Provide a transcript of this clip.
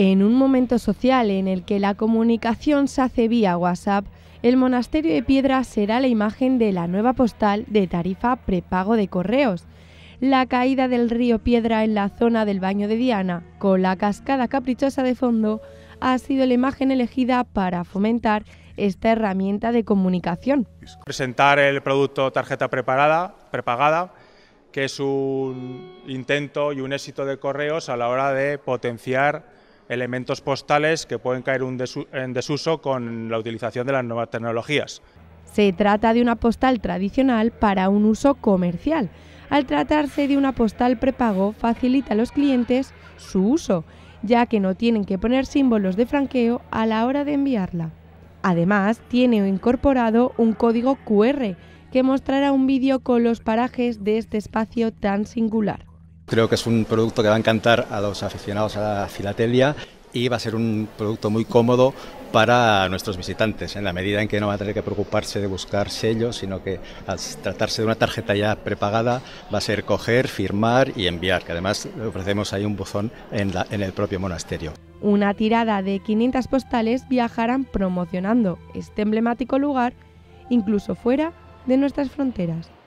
En un momento social en el que la comunicación se hace vía WhatsApp, el monasterio de piedra será la imagen de la nueva postal de tarifa prepago de correos. La caída del río Piedra en la zona del baño de Diana, con la cascada caprichosa de fondo, ha sido la imagen elegida para fomentar esta herramienta de comunicación. Presentar el producto tarjeta preparada, prepagada, que es un intento y un éxito de correos a la hora de potenciar elementos postales que pueden caer en desuso con la utilización de las nuevas tecnologías. Se trata de una postal tradicional para un uso comercial. Al tratarse de una postal prepago, facilita a los clientes su uso, ya que no tienen que poner símbolos de franqueo a la hora de enviarla. Además, tiene incorporado un código QR que mostrará un vídeo con los parajes de este espacio tan singular. Creo que es un producto que va a encantar a los aficionados a la filatelia y va a ser un producto muy cómodo para nuestros visitantes, en la medida en que no va a tener que preocuparse de buscar sellos, sino que al tratarse de una tarjeta ya prepagada va a ser coger, firmar y enviar, que además ofrecemos ahí un buzón en, en el propio monasterio. Una tirada de 500 postales viajarán promocionando este emblemático lugar incluso fuera de nuestras fronteras.